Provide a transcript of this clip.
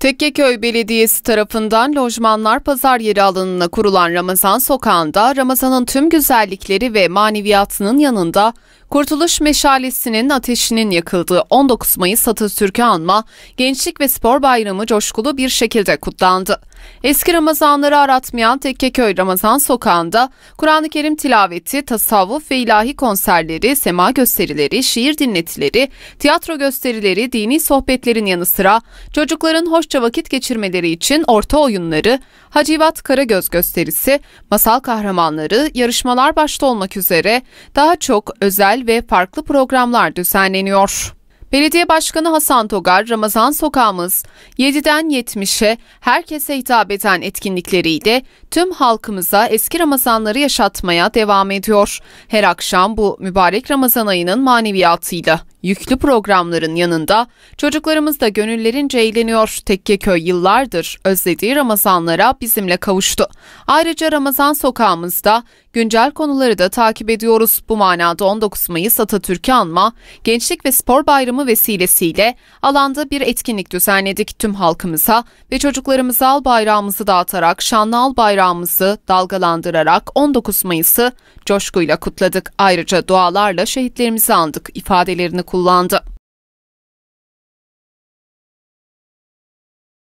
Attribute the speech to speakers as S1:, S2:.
S1: Tekkeköy Belediyesi tarafından lojmanlar pazar yeri alanına kurulan Ramazan Sokağı'nda Ramazan'ın tüm güzellikleri ve maneviyatının yanında Kurtuluş meşalesinin ateşinin yakıldığı 19 Mayıs Atatürk'ü anma, Gençlik ve Spor Bayramı coşkulu bir şekilde kutlandı. Eski Ramazanları aratmayan Tekkeköy Ramazan Sokağı'nda Kur'an-ı Kerim tilaveti, tasavvuf ve ilahi konserleri, sema gösterileri, şiir dinletileri, tiyatro gösterileri, dini sohbetlerin yanı sıra çocukların hoşça vakit geçirmeleri için orta oyunları, Hacivat Karagöz gösterisi, masal kahramanları, yarışmalar başta olmak üzere daha çok özel özel ve farklı programlar düzenleniyor. Belediye Başkanı Hasan Togar, Ramazan Sokağımız 7'den 70'e herkese hitap eden etkinlikleriyle tüm halkımıza eski Ramazanları yaşatmaya devam ediyor. Her akşam bu mübarek Ramazan ayının maneviyatıyla yüklü programların yanında çocuklarımız da gönüllerince eğleniyor. Tekkeköy yıllardır özlediği Ramazanlara bizimle kavuştu. Ayrıca Ramazan Sokağımızda Güncel konuları da takip ediyoruz. Bu manada 19 Mayıs Atatürk'ü anma, Gençlik ve Spor Bayramı vesilesiyle alanda bir etkinlik düzenledik tüm halkımıza ve çocuklarımıza al bayrağımızı dağıtarak, şanlı al bayrağımızı dalgalandırarak 19 Mayıs'ı coşkuyla kutladık. Ayrıca dualarla şehitlerimizi andık ifadelerini kullandı.